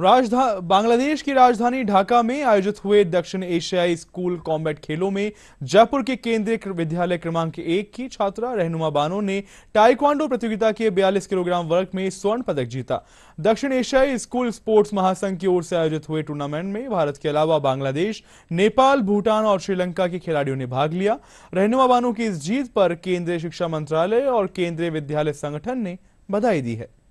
राजधा बांग्लादेश की राजधानी ढाका में आयोजित हुए दक्षिण एशियाई स्कूल कॉम्बैट खेलों में जयपुर के केंद्रीय विद्यालय क्रमांक एक की छात्रा रहनुमा बानो ने टाइक्वांडो प्रतियोगिता के 42 किलोग्राम वर्ग में स्वर्ण पदक जीता दक्षिण एशियाई स्कूल स्पोर्ट्स महासंघ की ओर से आयोजित हुए टूर्नामेंट में भारत के अलावा बांग्लादेश नेपाल भूटान और श्रीलंका के खिलाड़ियों ने भाग लिया रहनुमा बानो की इस जीत पर केंद्रीय शिक्षा मंत्रालय और केंद्रीय विद्यालय संगठन ने बधाई दी है